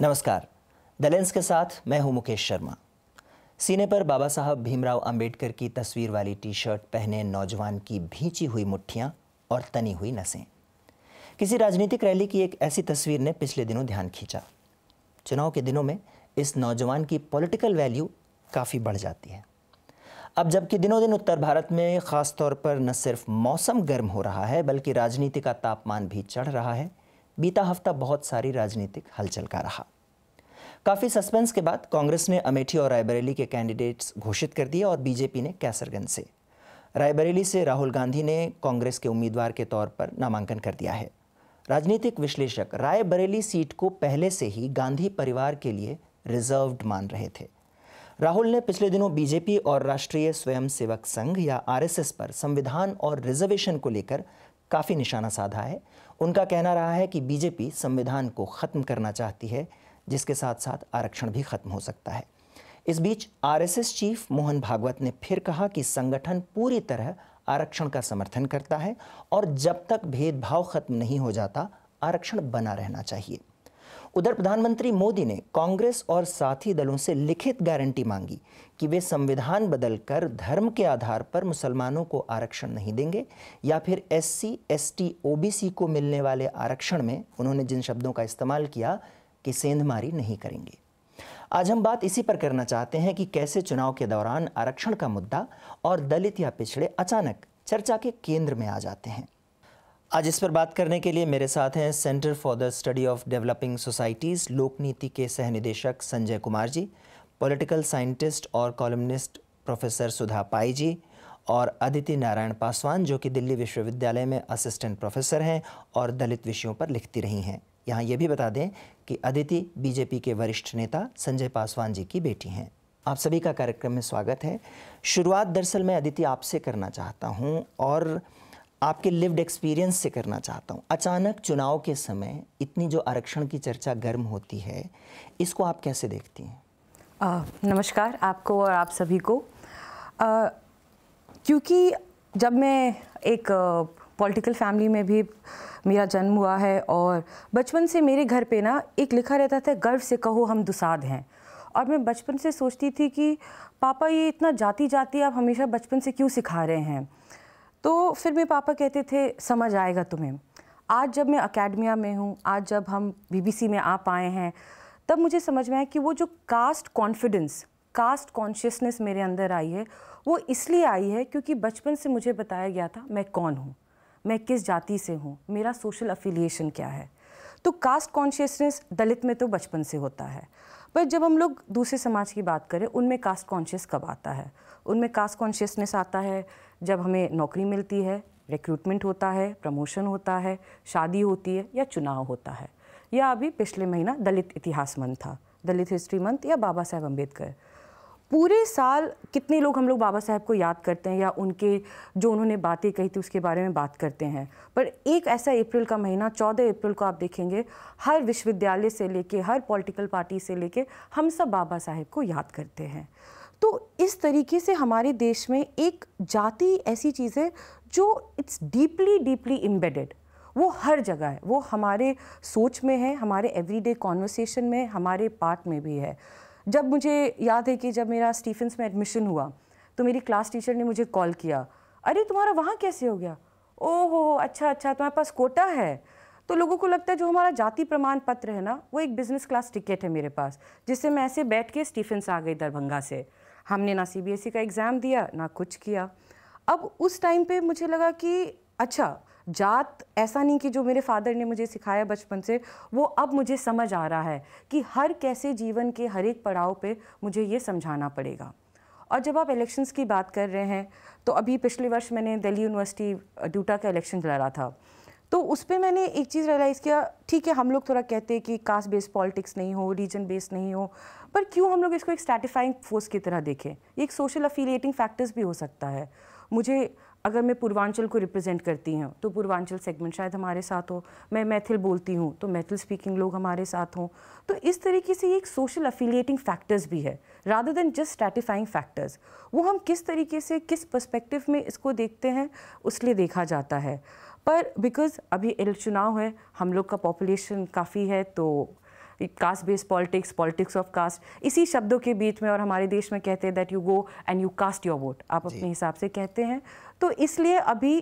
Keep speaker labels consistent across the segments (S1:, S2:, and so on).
S1: नमस्कार the lens के साथ मैं हूं मुकेश शर्मा सीने पर बाबा साहब भीमराव अंबेडकर की तस्वीर वाली टी शर्ट पहने नौजवान की भींची हुई मुठ्ठियाँ और तनी हुई नसें किसी राजनीतिक रैली की एक ऐसी तस्वीर ने पिछले दिनों ध्यान खींचा चुनाव के दिनों में इस नौजवान की पॉलिटिकल वैल्यू काफ़ी बढ़ जाती है अब जबकि दिनों दिन उत्तर भारत में ख़ास तौर पर न सिर्फ मौसम गर्म हो रहा है बल्कि राजनीति का तापमान भी चढ़ रहा है बीता हफ्ता बहुत सारी राजनीतिक हलचल का रहा काफ़ी सस्पेंस के बाद कांग्रेस ने अमेठी और रायबरेली के कैंडिडेट्स घोषित कर दिए और बीजेपी ने कैसरगंज से रायबरेली से राहुल गांधी ने कांग्रेस के उम्मीदवार के तौर पर नामांकन कर दिया है राजनीतिक विश्लेषक रायबरेली सीट को पहले से ही गांधी परिवार के लिए रिजर्व्ड मान रहे थे राहुल ने पिछले दिनों बीजेपी और राष्ट्रीय स्वयंसेवक संघ या आरएसएस पर संविधान और रिजर्वेशन को लेकर काफ़ी निशाना साधा है उनका कहना रहा है कि बीजेपी संविधान को ख़त्म करना चाहती है जिसके साथ साथ आरक्षण भी खत्म हो सकता है इस बीच आरएसएस चीफ मोहन भागवत ने फिर कहा कि संगठन पूरी तरह आरक्षण का समर्थन करता है और जब तक भेदभाव खत्म नहीं हो जाता आरक्षण बना रहना चाहिए उधर प्रधानमंत्री मोदी ने कांग्रेस और साथी दलों से लिखित गारंटी मांगी कि वे संविधान बदलकर धर्म के आधार पर मुसलमानों को आरक्षण नहीं देंगे या फिर एससी, एसटी, ओबीसी को मिलने वाले आरक्षण में उन्होंने जिन शब्दों का इस्तेमाल किया कि सेंधमारी नहीं करेंगे आज हम बात इसी पर करना चाहते हैं कि कैसे चुनाव के दौरान आरक्षण का मुद्दा और दलित या पिछड़े अचानक चर्चा के केंद्र में आ जाते हैं आज इस पर बात करने के लिए मेरे साथ हैं centre for the study of developing societies Lokniti के सह निदेशक संजय कुमार जी पॉलिटिकल साइंटिस्ट और कॉलमनिस्ट प्रोफेसर सुधा पाई जी और अदिति नारायण पासवान जो कि दिल्ली विश्वविद्यालय में असिस्टेंट प्रोफेसर हैं और दलित विषयों पर लिखती रही हैं यहाँ ये भी बता दें कि अदिति बीजेपी के वरिष्ठ नेता संजय पासवान जी की बेटी हैं आप सभी का कार्यक्रम में स्वागत है शुरुआत दरअसल मैं अदिति आपसे करना चाहता हूँ और आपके लिव्ड एक्सपीरियंस से करना चाहता हूँ अचानक चुनाव के समय इतनी जो आरक्षण की चर्चा गर्म होती है इसको आप कैसे देखती
S2: हैं नमस्कार आपको और आप सभी को क्योंकि जब मैं एक पॉलिटिकल फैमिली में भी मेरा जन्म हुआ है और बचपन से मेरे घर पे ना एक लिखा रहता था गर्व से कहो हम दुसाद हैं और मैं बचपन से सोचती थी कि पापा ये इतना जाती जाती आप हमेशा बचपन से क्यों सिखा रहे हैं तो फिर मेरे पापा कहते थे समझ आएगा तुम्हें आज जब मैं अकेडमिया में हूँ आज जब हम बीबीसी में आ पाए हैं तब मुझे समझ में आया कि वो जो कास्ट कॉन्फिडेंस कास्ट कॉन्शियसनेस मेरे अंदर आई है वो इसलिए आई है क्योंकि बचपन से मुझे बताया गया था मैं कौन हूँ मैं किस जाति से हूँ मेरा सोशल अफिलिएशन क्या है तो कास्ट कॉन्शियसनेस दलित में तो बचपन से होता है पर जब हम लोग दूसरे समाज की बात करें उनमें कास्ट कॉन्शियस कब आता है उनमें कास्ट कॉन्शियसनेस आता है जब हमें नौकरी मिलती है रिक्रूटमेंट होता है प्रमोशन होता है शादी होती है या चुनाव होता है या अभी पिछले महीना दलित इतिहास मंथ था दलित हिस्ट्री मंथ या बाबा साहेब अम्बेडकर पूरे साल कितने लोग हम लोग बाबा साहब को याद करते हैं या उनके जो उन्होंने बातें कही थी उसके बारे में बात करते हैं पर एक ऐसा अप्रैल का महीना चौदह अप्रैल को आप देखेंगे हर विश्वविद्यालय से लेके हर पॉलिटिकल पार्टी से लेके हम सब बाबा साहेब को याद करते हैं तो इस तरीके से हमारे देश में एक जाति ऐसी चीज़ है जो इट्स डीपली डीपली इम्बेडेड वो हर जगह है वो हमारे सोच में है हमारे एवरीडे कॉन्वर्सेशन में हमारे पार्ट में भी है जब मुझे याद है कि जब मेरा स्टीफेंस में एडमिशन हुआ तो मेरी क्लास टीचर ने मुझे कॉल किया अरे तुम्हारा वहाँ कैसे हो गया ओहो अच्छा अच्छा तुम्हारे पास कोटा है तो लोगों को लगता है जो हमारा जाति प्रमाण पत्र है ना वो एक बिज़नेस क्लास टिकट है मेरे पास जिससे मैं ऐसे बैठ के स्टीफेंस आ गई दरभंगा से हमने ना सी e का एग्ज़ाम दिया ना कुछ किया अब उस टाइम पे मुझे लगा कि अच्छा जात ऐसा नहीं कि जो मेरे फादर ने मुझे सिखाया बचपन से वो अब मुझे समझ आ रहा है कि हर कैसे जीवन के हर एक पड़ाव पे मुझे ये समझाना पड़ेगा और जब आप इलेक्शंस की बात कर रहे हैं तो अभी पिछले वर्ष मैंने दिल्ली यूनिवर्सिटी ड्यूटा का इलेक्शन लड़ा था तो उस पर मैंने एक चीज़ रियलाइज़ किया ठीक है हम लोग थोड़ा कहते हैं कि कास्ट बेस्ड पॉलिटिक्स नहीं हो रीजन बेस्ड नहीं हो पर क्यों हम लोग इसको एक स्टैटिफाइंग फोर्स की तरह देखें ये एक सोशल अफिलिएटिंग फैक्टर्स भी हो सकता है मुझे अगर मैं पूर्वांचल को रिप्रेजेंट करती हूँ तो पूर्वांचल सेगमेंट शायद हमारे साथ हो मैं मैथिल बोलती हूँ तो मैथिल स्पीकिंग लोग हमारे साथ हों तो इस तरीके से एक सोशल अफिलिएटिंग फैक्टर्स भी है rather than just stratifying factors वो हम किस तरीके से किस परस्पेक्टिव में इसको देखते हैं लिए देखा जाता है पर बिकॉज़ अभी चुनाव है हम लोग का पॉपुलेशन काफ़ी है तो caste based politics politics of caste इसी शब्दों के बीच में और हमारे देश में कहते हैं that you go and you cast your vote आप अपने हिसाब से कहते हैं तो इसलिए अभी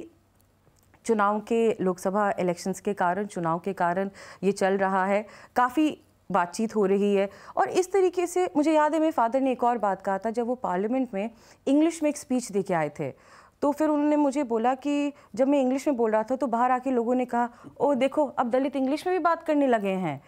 S2: चुनाव के लोकसभा इलेक्शंस के कारण चुनाव के कारण ये चल रहा है काफ़ी बातचीत हो रही है और इस तरीके से मुझे याद है मेरे फादर ने एक और बात कहा था जब वो पार्लियामेंट में इंग्लिश में एक स्पीच दे के आए थे तो फिर उन्होंने मुझे बोला कि जब मैं इंग्लिश में बोल रहा था तो बाहर आके लोगों ने कहा ओ देखो अब दलित इंग्लिश में भी बात करने लगे हैं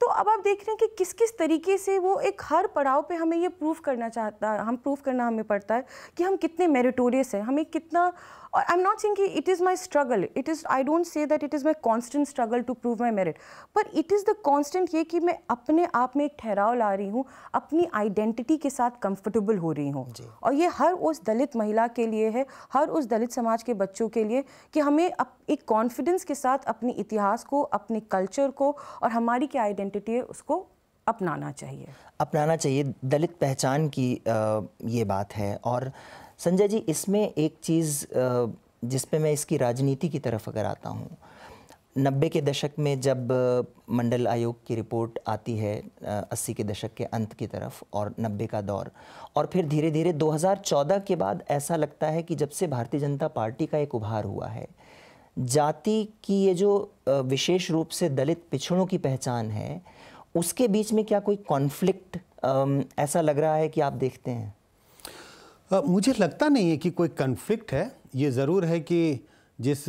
S2: तो अब आप देख रहे हैं कि किस किस तरीके से वो एक हर पड़ाव पे हमें ये प्रूफ करना चाहता हम प्रूफ करना हमें पड़ता है कि हम कितने मेरिटोरियस हैं हमें कितना और आई एम नॉट सिंग कि it is my struggle it is I don't say that it is my constant struggle to prove my merit पर इट इज़ द कॉन्स्टेंट ये कि मैं अपने आप में एक ठहराव ला रही हूँ अपनी आइडेंटिटी के साथ कंफर्टेबल हो रही हूँ और ये हर उस दलित महिला के लिए है हर उस दलित समाज के बच्चों के लिए कि हमें अप, एक कॉन्फिडेंस के साथ अपने इतिहास को अपने कल्चर को और हमारी क्या आइडेंटिटी है उसको अपनाना चाहिए अपनाना
S1: चाहिए दलित पहचान की आ, ये बात है और संजय जी इसमें एक चीज़ जिसपे मैं इसकी राजनीति की तरफ अगर आता हूँ नब्बे के दशक में जब मंडल आयोग की रिपोर्ट आती है अस्सी के दशक के अंत की तरफ और नब्बे का दौर और फिर धीरे धीरे 2014 के बाद ऐसा लगता है कि जब से भारतीय जनता पार्टी का एक उभार हुआ है जाति की ये जो विशेष रूप से दलित पिछड़ों की पहचान है उसके बीच में क्या कोई कॉन्फ्लिक्ट ऐसा लग रहा है कि आप देखते हैं
S3: मुझे लगता नहीं है कि कोई कन्फ्लिक्ट है ये ज़रूर है कि जिस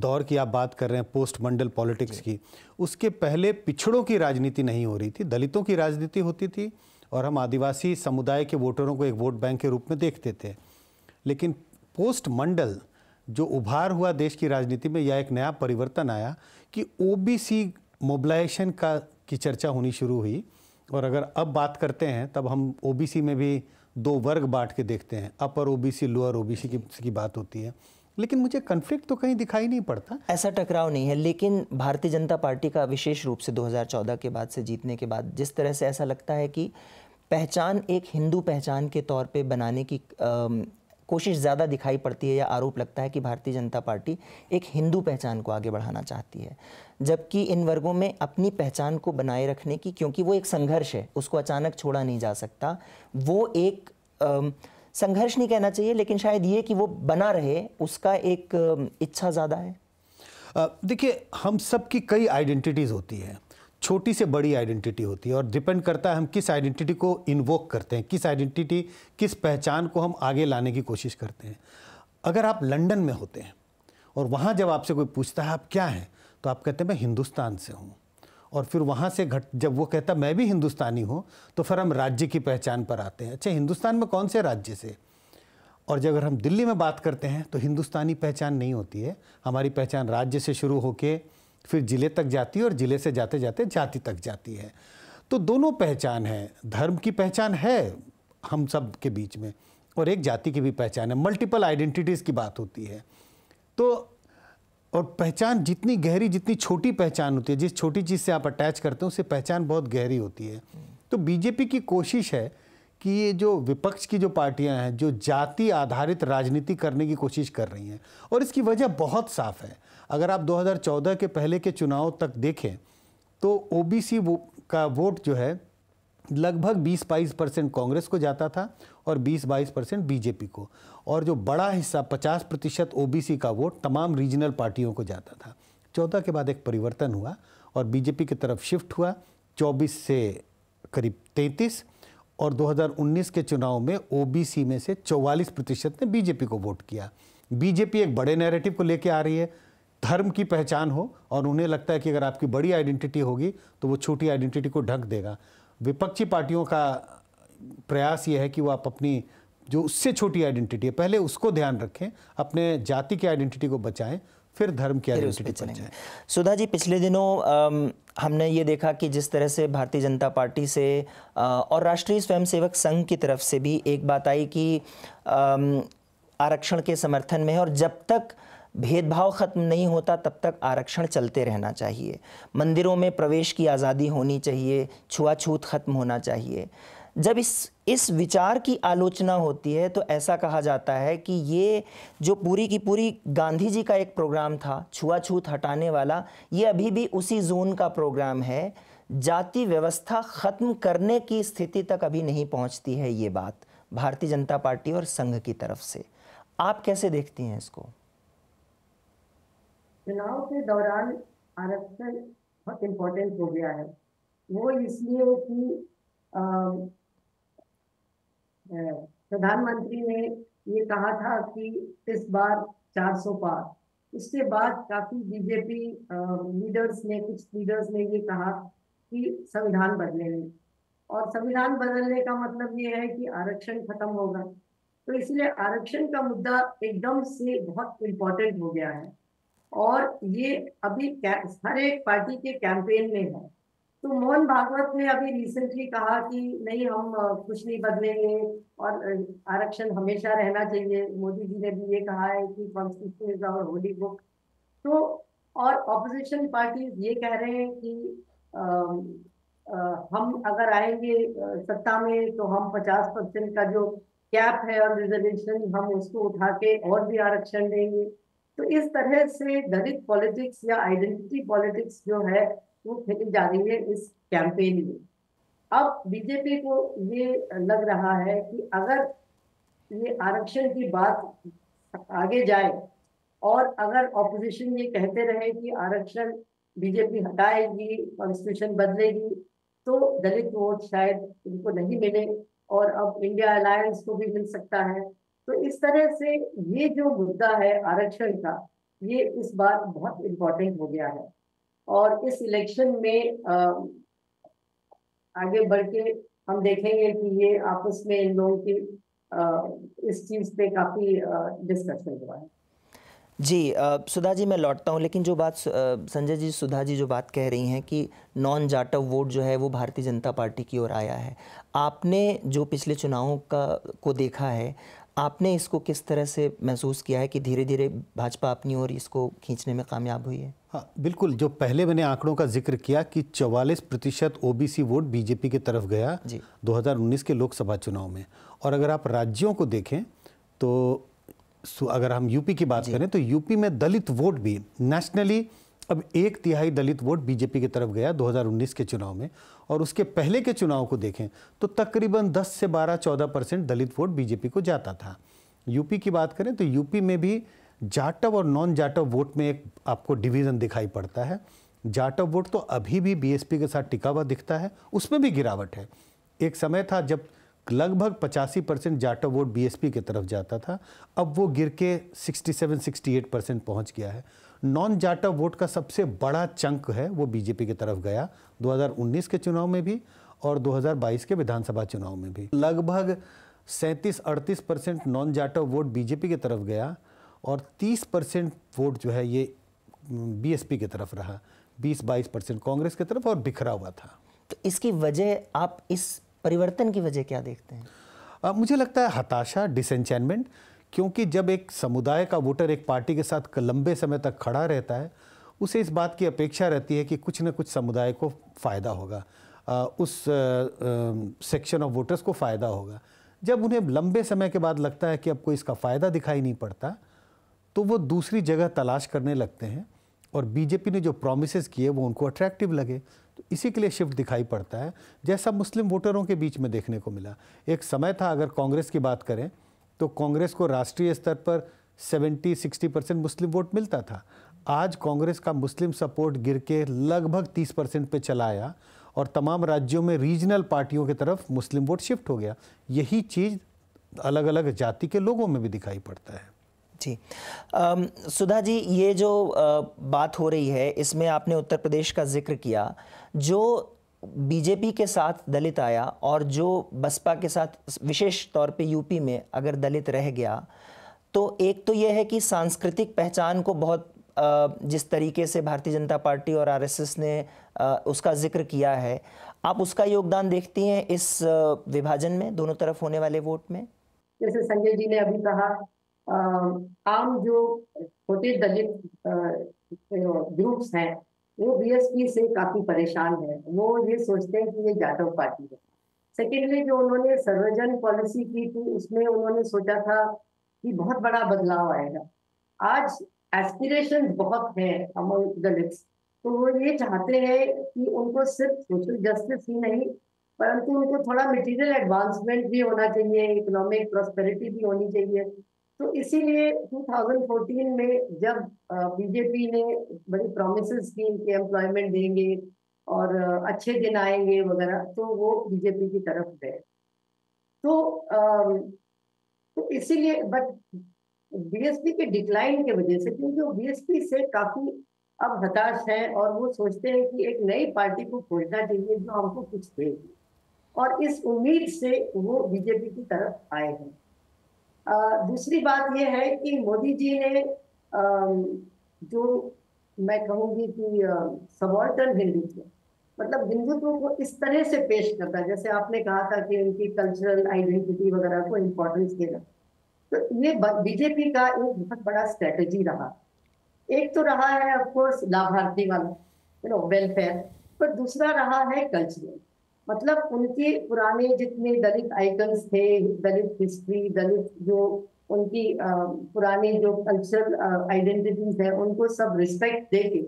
S3: दौर की आप बात कर रहे हैं पोस्ट मंडल पॉलिटिक्स की उसके पहले पिछड़ों की राजनीति नहीं हो रही थी दलितों की राजनीति होती थी और हम आदिवासी समुदाय के वोटरों को एक वोट बैंक के रूप में देखते थे लेकिन पोस्ट मंडल जो उभार हुआ देश की राजनीति में यह एक नया परिवर्तन आया कि ओबीसी मोबलाइजेशन का की चर्चा होनी शुरू हुई और अगर अब बात करते हैं तब हम ओबीसी में भी दो वर्ग बांट के देखते हैं अपर ओबीसी लोअर ओबीसी की, की बात होती है लेकिन मुझे कन्फ्लिक्ट तो कहीं दिखाई नहीं पड़ता ऐसा टकराव नहीं है लेकिन भारतीय
S1: जनता पार्टी का विशेष रूप से 2014 के बाद से जीतने के बाद जिस तरह से ऐसा लगता है कि पहचान एक हिंदू पहचान के तौर पे बनाने की कोशिश ज़्यादा दिखाई पड़ती है या आरोप लगता है कि भारतीय जनता पार्टी एक हिंदू पहचान को आगे बढ़ाना चाहती है जबकि इन वर्गों में अपनी पहचान को बनाए रखने की क्योंकि वो एक संघर्ष है उसको अचानक छोड़ा नहीं जा सकता वो एक संघर्ष नहीं कहना चाहिए लेकिन शायद ये कि वो बना रहे उसका एक इच्छा ज़्यादा है
S3: देखिए हम सब की कई आइडेंटिटीज़ होती हैं छोटी से बड़ी आइडेंटिटी होती है और डिपेंड करता है हम किस आइडेंटिटी को इन्वोक करते हैं किस आइडेंटिटी किस पहचान को हम आगे लाने की कोशिश करते हैं अगर आप लंदन में होते हैं और वहाँ जब आपसे कोई पूछता है आप क्या हैं तो आप कहते हैं मैं हिंदुस्तान से हूँ और फिर वहाँ से घट जब वो कहता मैं भी हिंदुस्तानी हूँ तो फिर हम राज्य की पहचान पर आते हैं अच्छा हिंदुस्तान में कौन से राज्य से और जब अगर हम दिल्ली में बात करते हैं तो हिंदुस्तानी पहचान नहीं होती है हमारी पहचान राज्य से शुरू होकर फिर ज़िले तक जाती है और ज़िले से जाते जाते जाति तक जाती है तो दोनों पहचान है धर्म की पहचान है हम सब के बीच में और एक जाति की भी पहचान है मल्टीपल आइडेंटिटीज़ की बात होती है तो और पहचान जितनी गहरी जितनी छोटी पहचान होती है जिस छोटी चीज़ से आप अटैच करते हो उससे पहचान बहुत गहरी होती है तो बीजेपी की कोशिश है कि ये जो विपक्ष की जो पार्टियां हैं जो जाति आधारित राजनीति करने की कोशिश कर रही हैं और इसकी वजह बहुत साफ है अगर आप 2014 के पहले के चुनाव तक देखें तो ओबीसी वो, का वोट जो है लगभग 20 बाईस परसेंट कांग्रेस को जाता था और 20 बाईस परसेंट बीजेपी को और जो बड़ा हिस्सा 50 प्रतिशत ओ का वोट तमाम रीजनल पार्टियों को जाता था चौदह के बाद एक परिवर्तन हुआ और बीजेपी की तरफ शिफ्ट हुआ 24 से करीब 33 और 2019 के चुनाव में ओबीसी में से 44 प्रतिशत ने बीजेपी को वोट किया बीजेपी एक बड़े नैरेटिव को लेकर आ रही है धर्म की पहचान हो और उन्हें लगता है कि अगर आपकी बड़ी आइडेंटिटी होगी तो वो छोटी आइडेंटिटी को ढक देगा विपक्षी पार्टियों का प्रयास ये है कि वो आप अपनी जो उससे छोटी आइडेंटिटी है पहले उसको ध्यान रखें अपने जाति की आइडेंटिटी को बचाएं फिर धर्म की आइडेंटिटी बचाएं सुधा जी पिछले
S1: दिनों हमने ये देखा कि जिस तरह से भारतीय जनता पार्टी से और राष्ट्रीय स्वयंसेवक संघ की तरफ से भी एक बात आई कि आरक्षण के समर्थन में और जब तक भेदभाव खत्म नहीं होता तब तक आरक्षण चलते रहना चाहिए मंदिरों में प्रवेश की आज़ादी होनी चाहिए छुआछूत खत्म होना चाहिए जब इस इस विचार की आलोचना होती है तो ऐसा कहा जाता है कि ये जो पूरी की पूरी गांधी जी का एक प्रोग्राम था छुआछूत हटाने वाला ये अभी भी उसी जोन का प्रोग्राम है जाति व्यवस्था ख़त्म करने की स्थिति तक अभी नहीं पहुंचती है ये बात भारतीय जनता पार्टी और संघ की तरफ से आप कैसे देखती हैं इसको
S4: चुनाव के दौरान आरक्षण बहुत इम्पोर्टेंट हो गया है वो इसलिए कि प्रधानमंत्री ने ये कहा था कि इस बार 400 पार उसके बाद काफी बीजेपी लीडर्स ने कुछ लीडर्स ने ये कहा कि संविधान बदलेंगे और संविधान बदलने का मतलब ये है कि आरक्षण खत्म होगा तो इसलिए आरक्षण का मुद्दा एकदम से बहुत इम्पोर्टेंट हो गया है और ये अभी हर एक पार्टी के कैंपेन में है तो मोहन भागवत ने अभी रिसेंटली कहा कि नहीं हम कुछ नहीं बदलेंगे और आरक्षण हमेशा रहना चाहिए मोदी जी ने भी ये कहा है कि constitution is our holy book तो और ऑपोजिशन पार्टी ये कह रहे हैं कि आ, आ, हम अगर आएंगे सत्ता में तो हम 50 परसेंट का जो कैप है और रिजर्वेशन हम उसको उठा के और भी आरक्षण देंगे तो इस तरह से दलित पॉलिटिक्स या आइडेंटिटी पॉलिटिक्स जो है वो खेली जा रही है इस कैंपेन में अब बीजेपी को ये लग रहा है कि अगर ये आरक्षण की बात आगे जाए और अगर ऑपोजिशन ये कहते रहे कि आरक्षण बीजेपी हटाएगी कॉन्स्टिट्यूशन बदलेगी तो दलित वोट शायद इनको नहीं मिले और अब इंडिया अलायंस को भी मिल सकता है तो इस तरह से ये जो मुद्दा है आरक्षण का ये इस बार बहुत इम्पोर्टेंट हो गया है और इस इलेक्शन में आ, आगे बढ़ के हम देखेंगे कि ये आपस में इन लोगों की इस चीज पे काफी डिस्कशन हुआ है
S1: जी आ, सुधा जी मैं लौटता हूँ लेकिन जो बात संजय जी सुधा जी जो बात कह रही हैं कि नॉन जाटव वोट जो है वो भारतीय जनता पार्टी की ओर आया है आपने जो पिछले चुनावों का को देखा है आपने इसको किस तरह से महसूस किया है कि धीरे धीरे भाजपा अपनी ओर इसको खींचने में कामयाब हुई है
S3: हाँ बिल्कुल जो पहले मैंने आंकड़ों का जिक्र किया कि 44 प्रतिशत ओ वोट बीजेपी की तरफ गया जी 2019 के लोकसभा चुनाव में और अगर आप राज्यों को देखें तो अगर हम यूपी की बात करें तो यूपी में दलित वोट भी नेशनली अब एक तिहाई दलित वोट बीजेपी की तरफ गया 2019 के चुनाव में और उसके पहले के चुनाव को देखें तो तकरीबन 10 से 12-14 परसेंट दलित वोट बीजेपी को जाता था यूपी की बात करें तो यूपी में भी जाटव और नॉन जाटव वोट में एक आपको डिवीज़न दिखाई पड़ता है जाटव वोट तो अभी भी बीएसपी के साथ टिका हुआ दिखता है उसमें भी गिरावट है एक समय था जब लगभग पचासी परसेंट जाटव वोट बी की तरफ जाता था अब वो गिर के सिक्सटी एट परसेंट पहुँच गया है नॉन जाटा वोट का सबसे बड़ा चंक है वो बीजेपी की तरफ गया 2019 के चुनाव में भी और 2022 के विधानसभा चुनाव में भी लगभग सैंतीस अड़तीस परसेंट नॉन जाटा वोट बीजेपी की तरफ गया और 30 परसेंट वोट जो है ये बीएसपी की तरफ रहा 20-22 परसेंट कांग्रेस की तरफ और बिखरा हुआ था तो इसकी वजह आप इस परिवर्तन की वजह क्या देखते हैं आ, मुझे लगता है हताशा डिसनचैनमेंट क्योंकि जब एक समुदाय का वोटर एक पार्टी के साथ लंबे समय तक खड़ा रहता है उसे इस बात की अपेक्षा रहती है कि कुछ न कुछ समुदाय को फ़ायदा होगा उस सेक्शन ऑफ वोटर्स को फ़ायदा होगा जब उन्हें लंबे समय के बाद लगता है कि अब कोई इसका फ़ायदा दिखाई नहीं पड़ता तो वो दूसरी जगह तलाश करने लगते हैं और बीजेपी ने जो प्रोमिस किए वो उनको अट्रैक्टिव लगे तो इसी के लिए शिफ्ट दिखाई पड़ता है जैसा मुस्लिम वोटरों के बीच में देखने को मिला एक समय था अगर कांग्रेस की बात करें तो कांग्रेस को राष्ट्रीय स्तर पर 70-60 परसेंट मुस्लिम वोट मिलता था आज कांग्रेस का मुस्लिम सपोर्ट गिर के लगभग 30 परसेंट पर चला आया और तमाम राज्यों में रीजनल पार्टियों की तरफ मुस्लिम वोट शिफ्ट हो गया यही चीज़ अलग अलग जाति के लोगों में भी दिखाई पड़ता है जी
S1: आ, सुधा जी ये जो आ, बात हो रही है इसमें आपने उत्तर प्रदेश का जिक्र किया जो बीजेपी के साथ दलित आया और जो बसपा के साथ विशेष तौर पे यूपी में अगर दलित रह गया तो एक तो यह है कि सांस्कृतिक पहचान को बहुत जिस तरीके से भारतीय जनता पार्टी और आरएसएस ने उसका जिक्र किया है आप उसका योगदान देखती हैं इस विभाजन में दोनों तरफ होने वाले वोट में
S4: जैसे संजय जी ने अभी कहा आम जो छोटे दलित ग्रुप्स हैं वो बीएसपी से काफी परेशान है वो ये सोचते हैं कि ये जाटव पार्टी है सेकेंडली जो उन्होंने सर्वजन पॉलिसी की थी उसमें उन्होंने सोचा था
S3: कि बहुत
S4: बड़ा बदलाव आएगा आज एस्पिरेशन बहुत है दलित्स दलित तो वो ये चाहते हैं कि उनको सिर्फ सोशल जस्टिस ही नहीं परंतु उनको थोड़ा मटेरियल एडवांसमेंट भी होना चाहिए इकोनॉमिक प्रॉस्पेरिटी भी होनी चाहिए तो इसीलिए 2014 में जब बीजेपी ने बड़ी प्रोमिस की कि एम्प्लॉयमेंट देंगे और अच्छे दिन आएंगे वगैरह तो वो बीजेपी की तरफ गए तो तो इसीलिए बट बीएसपी के डिक्लाइन के वजह से क्योंकि वो बीएसपी से काफी अब हताश है और वो सोचते हैं कि एक नई पार्टी को खोजना चाहिए जो हमको कुछ देगी और इस उम्मीद से वो बीजेपी की तरफ आए हैं दूसरी बात यह है कि मोदी जी ने जो मैं कहूंगी कि सबॉल्टन हिंदुत्व मतलब हिंदुत्व को इस तरह से पेश करता है जैसे आपने कहा था कि उनकी कल्चरल आइडेंटिटी वगैरह को इम्पोर्टेंस देना तो ये बीजेपी का एक बहुत बड़ा स्ट्रेटजी रहा एक तो रहा है ऑफकोर्स लाभार्थी वाला यू नो वेलफेयर पर दूसरा रहा है कल्चरल मतलब उनके पुराने जितने दलित आइकन्स थे दलित हिस्ट्री दलित जो उनकी पुराने जो कल्चरल आइडेंटिटीज है उनको सब रिस्पेक्ट दे के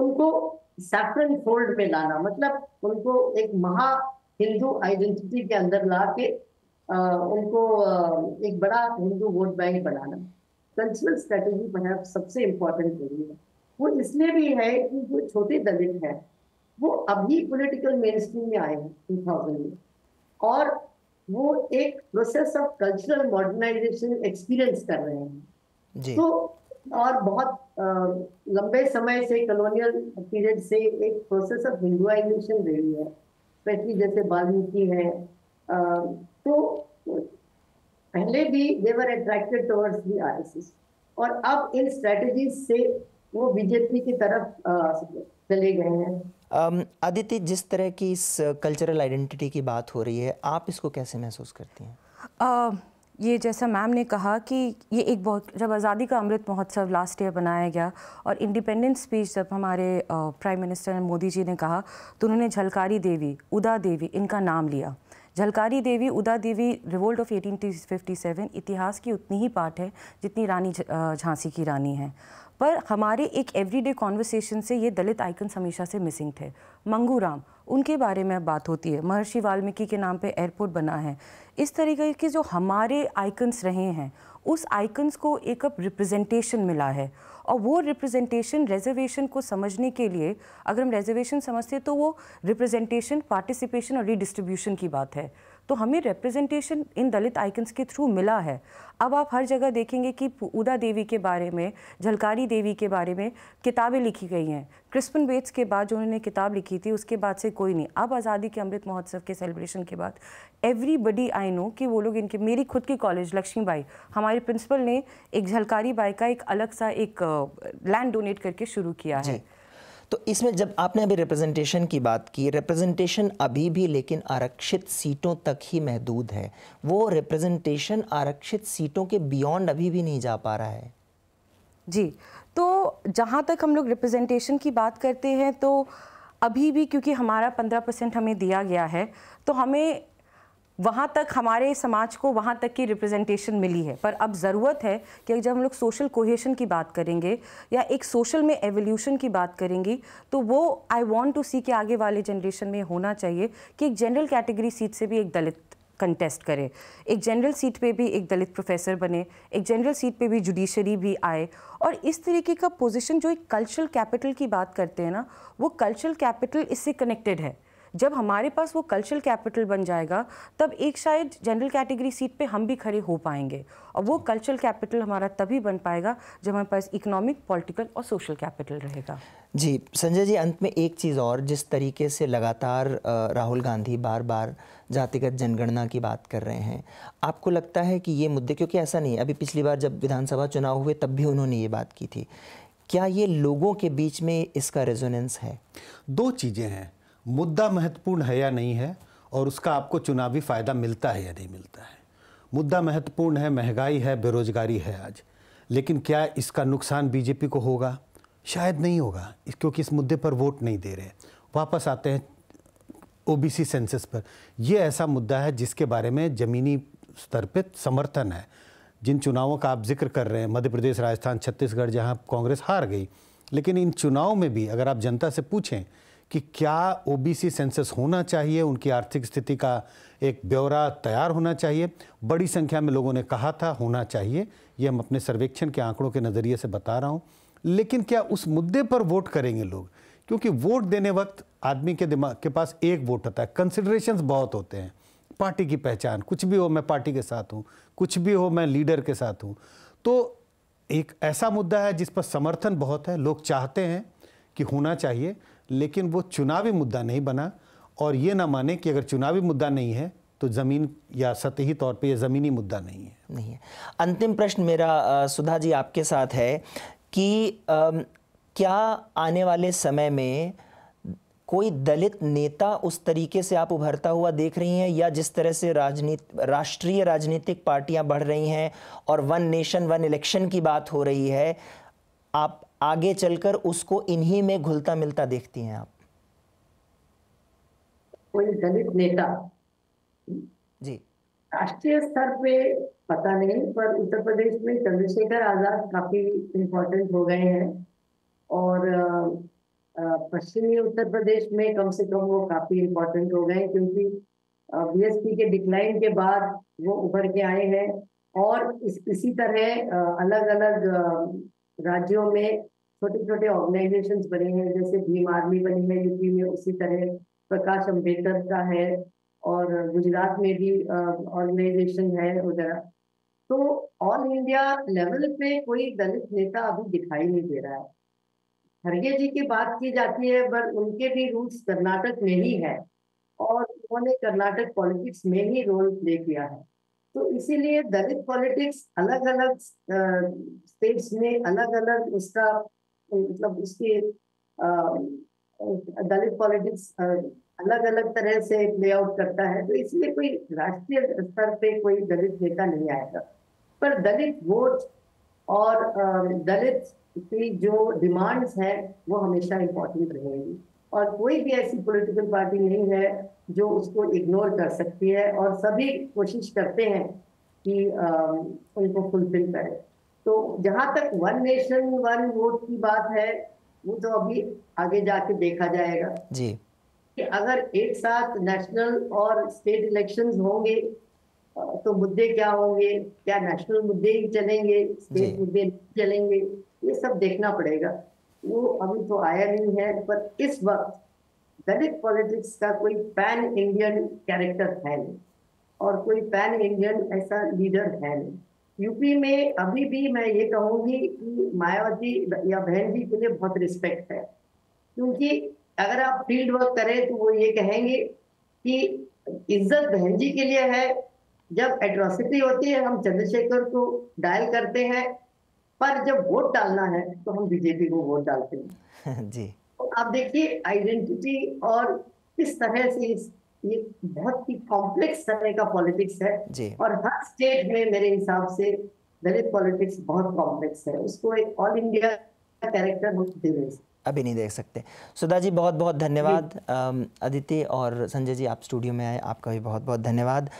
S4: उनको सैफरन फोल्ड में लाना मतलब उनको एक महा हिंदू आइडेंटिटी के अंदर ला के उनको एक बड़ा हिंदू वोट बैंक बनाना कल्चरल स्ट्रेटेजी पर सबसे इम्पोर्टेंट जरूरी है वो इसलिए भी है कि जो छोटे दलित हैं वो अभी पॉलिटिकल मेन स्ट्रीम में आए हैं टू में और वो एक process of cultural modernisation experience कर रहे हैं तो और बहुत लंबे समय से कॉलोनियल पीरियड से एक प्रोसेस ऑफ हिंदुआइजेशन रही है स्पेशली जैसे वाल्मीकि है तो पहले भी देवर अट्रैक्टेड टुवर्ड्स दी आर और अब इन स्ट्रेटजीज से वो बीजेपी की तरफ चले गए हैं
S1: आदित्य जिस तरह की इस कल्चरल आइडेंटिटी की बात हो रही है आप इसको कैसे महसूस करती
S2: हैं ये जैसा मैम ने कहा कि ये एक बहुत जब आज़ादी का अमृत महोत्सव लास्ट ईयर बनाया गया और इंडिपेंडेंस स्पीच जब हमारे प्राइम मिनिस्टर मोदी जी ने कहा तो उन्होंने झलकारी देवी उदा देवी इनका नाम लिया झलकारी देवी उदा देवी रिवोल्ट ऑफ 1857 इतिहास की उतनी ही पार्ट है जितनी रानी झांसी की रानी है पर हमारे एक एवरीडे कॉन्वर्सेशन से ये दलित आइकन्स हमेशा से मिसिंग थे मंगू राम उनके बारे में बात होती है महर्षि वाल्मीकि के नाम पे एयरपोर्ट बना है इस तरीके के जो हमारे आइकन्स रहे हैं उस आइकन्स को एक अब रिप्रेजेंटेशन मिला है और वो रिप्रेजेंटेशन रिजर्वेशन को समझने के लिए अगर हम रिजर्वेशन समझते हैं तो वो रिप्रेजेंटेशन पार्टिसिपेशन और रिडिस्ट्रीब्यूशन की बात है तो हमें रिप्रेजेंटेशन इन दलित आइकन्स के थ्रू मिला है अब आप हर जगह देखेंगे कि उदा देवी के बारे में झलकारी देवी के बारे में किताबें लिखी गई हैं क्रिस्पन बेट्स के बाद जो उन्होंने किताब लिखी थी उसके बाद से कोई नहीं अब आज़ादी के अमृत महोत्सव के सेलिब्रेशन के बाद एवरीबडी आई नो कि वो लोग इनके मेरी खुद की कॉलेज लक्ष्मी बाई हमारे प्रिंसिपल ने एक झलकारी बाई का एक अलग सा एक लैंड डोनेट करके शुरू किया है तो इसमें जब आपने
S1: अभी रिप्रेजेंटेशन की बात की रिप्रेजेंटेशन अभी भी लेकिन आरक्षित सीटों तक ही महदूद है वो रिप्रेजेंटेशन आरक्षित सीटों के बियॉन्ड अभी भी नहीं जा पा रहा है
S2: जी तो जहाँ तक हम लोग रिप्रेजेंटेशन की बात करते हैं तो अभी भी क्योंकि हमारा पंद्रह परसेंट हमें दिया गया है तो हमें वहाँ तक हमारे समाज को वहाँ तक की रिप्रेजेंटेशन मिली है पर अब ज़रूरत है कि जब हम लोग सोशल कोहेशन की बात करेंगे या एक सोशल में एवोल्यूशन की बात करेंगी तो वो आई वांट टू सी कि आगे वाले जनरेशन में होना चाहिए कि एक जनरल कैटेगरी सीट से भी एक दलित कंटेस्ट करे एक जनरल सीट पे भी एक दलित प्रोफेसर बने एक जनरल सीट पे भी जुडिशरी भी आए और इस तरीके का पोजीशन जो एक कल्चरल कैपिटल की बात करते हैं ना वो कल्चरल कैपिटल इससे कनेक्टेड है जब हमारे पास वो कल्चरल कैपिटल बन जाएगा तब एक शायद जनरल कैटेगरी सीट पे हम भी खड़े हो पाएंगे और वो कल्चरल कैपिटल हमारा तभी बन पाएगा जब हमारे पास इकोनॉमिक पॉलिटिकल और सोशल कैपिटल रहेगा
S1: जी संजय जी अंत में एक चीज़ और जिस तरीके से लगातार राहुल गांधी बार बार जातिगत जनगणना की बात कर रहे हैं आपको लगता है कि ये मुद्दे क्योंकि ऐसा नहीं है अभी पिछली बार जब विधानसभा चुनाव हुए तब भी उन्होंने ये बात की थी क्या ये लोगों के बीच में इसका रेजोनेंस है
S3: दो चीज़ें हैं मुद्दा महत्वपूर्ण है या नहीं है और उसका आपको चुनावी फ़ायदा मिलता है या नहीं मिलता है मुद्दा महत्वपूर्ण है महंगाई है बेरोजगारी है आज लेकिन क्या इसका नुकसान बीजेपी को होगा शायद नहीं होगा क्योंकि इस मुद्दे पर वोट नहीं दे रहे वापस आते हैं ओबीसी सेंसस पर यह ऐसा मुद्दा है जिसके बारे में ज़मीनी स्तर पर समर्थन है जिन चुनावों का आप जिक्र कर रहे हैं मध्य प्रदेश राजस्थान छत्तीसगढ़ जहां कांग्रेस हार गई लेकिन इन चुनाव में भी अगर आप जनता से पूछें कि क्या ओबीसी सेंसस होना चाहिए उनकी आर्थिक स्थिति का एक ब्यौरा तैयार होना चाहिए बड़ी संख्या में लोगों ने कहा था होना चाहिए ये हम अपने सर्वेक्षण के आंकड़ों के नज़रिए से बता रहा हूँ लेकिन क्या उस मुद्दे पर वोट करेंगे लोग क्योंकि वोट देने वक्त आदमी के दिमाग के पास एक वोट होता है कंसिड्रेशन बहुत होते हैं पार्टी की पहचान कुछ भी हो मैं पार्टी के साथ हूँ कुछ भी हो मैं लीडर के साथ हूँ तो एक ऐसा मुद्दा है जिस पर समर्थन बहुत है लोग चाहते हैं कि होना चाहिए लेकिन वो चुनावी मुद्दा नहीं बना और ये ना माने कि अगर चुनावी मुद्दा नहीं है तो ज़मीन या सतही तौर पे ये ज़मीनी मुद्दा नहीं है नहीं है अंतिम प्रश्न मेरा सुधा जी
S1: आपके साथ है कि आ, क्या आने वाले समय में कोई दलित नेता उस तरीके से आप उभरता हुआ देख रही हैं या जिस तरह से राजनीति राष्ट्रीय राजनीतिक पार्टियां बढ़ रही हैं और वन नेशन वन इलेक्शन की बात हो रही है आप आगे चलकर उसको इन्हीं में घुलता मिलता देखती हैं आप
S4: कोई दलित नेता जी राष्ट्रीय स्तर पे पता नहीं पर उत्तर प्रदेश में चंद्रशेखर आजाद काफी इम्पोर्टेंट हो गए हैं और पश्चिमी उत्तर प्रदेश में कम से कम वो काफी इम्पोर्टेंट हो गए क्योंकि बीएसपी के डिक्लाइन के बाद वो उभर के आए हैं और इस इसी तरह अलग अलग राज्यों में छोटे छोटे ऑर्गेनाइजेशन बने हैं जैसे भीम आर्मी बनी है यूपी में उसी तरह प्रकाश अम्बेडकर का है और गुजरात में भी ऑर्गेनाइजेशन है उधर तो ऑल इंडिया लेवल पे कोई दलित नेता अभी दिखाई नहीं दे रहा है खड़गे जी की बात की जाती है पर उनके भी रूट्स कर्नाटक में ही है और उन्होंने कर्नाटक पॉलिटिक्स में ही रोल प्ले किया है तो इसीलिए दलित पॉलिटिक्स अलग अलग स्टेट्स में अलग अलग उसका मतलब उसके दलित पॉलिटिक्स अलग अलग तरह से लेआउट करता है तो इसलिए कोई राष्ट्रीय स्तर पे कोई दलित नेता नहीं आएगा पर दलित वोट और दलित की जो डिमांड्स है वो हमेशा इम्पोर्टेंट रहेगी और कोई भी ऐसी पॉलिटिकल पार्टी नहीं है जो उसको इग्नोर कर सकती है और सभी कोशिश करते हैं कि उनको फुलफिल करें तो जहाँ तक वन नेशन वन वोट की बात है वो तो अभी आगे जाके देखा जाएगा जी कि अगर एक साथ नेशनल और स्टेट इलेक्शंस होंगे तो मुद्दे क्या होंगे क्या नेशनल मुद्दे ही चलेंगे स्टेट मुद्दे चलेंगे ये सब देखना पड़ेगा वो अभी तो आया नहीं है पर इस वक्त दलित पॉलिटिक्स का कोई पैन इंडियन कैरेक्टर है नहीं और कोई पैन इंडियन ऐसा लीडर है नहीं यूपी में अभी भी मैं ये कहूंगी कि मायावती या बहन जी के लिए बहुत रिस्पेक्ट है क्योंकि अगर आप फील्ड वर्क करें तो वो ये कहेंगे कि इज्जत बहन जी के लिए है जब एट्रोसिटी होती है हम चंद्रशेखर को डायल करते हैं पर जब वोट डालना है तो हम बीजेपी को वोट डालते हैं जी तो आप देखिए आइडेंटिटी और किस तरह से इस ये बहुत ही कॉम्प्लेक्स तरह का पॉलिटिक्स है जी। और हर स्टेट में मेरे हिसाब से दलित पॉलिटिक्स बहुत कॉम्प्लेक्स है उसको एक ऑल इंडिया कैरेक्टर हम दे
S1: अभी नहीं देख सकते सुधा जी बहुत बहुत धन्यवाद अदिति और संजय जी आप स्टूडियो में आए आपका भी बहुत बहुत धन्यवाद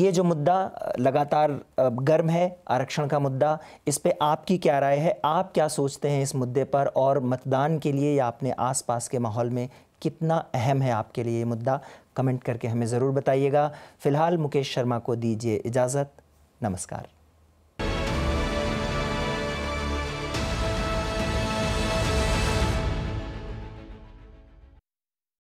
S1: ये जो मुद्दा लगातार गर्म है आरक्षण का मुद्दा इस पर आपकी क्या राय है आप क्या सोचते हैं इस मुद्दे पर और मतदान के लिए या अपने आसपास के माहौल में कितना अहम है आपके लिए ये मुद्दा कमेंट करके हमें ज़रूर बताइएगा फ़िलहाल मुकेश शर्मा को दीजिए इजाज़त नमस्कार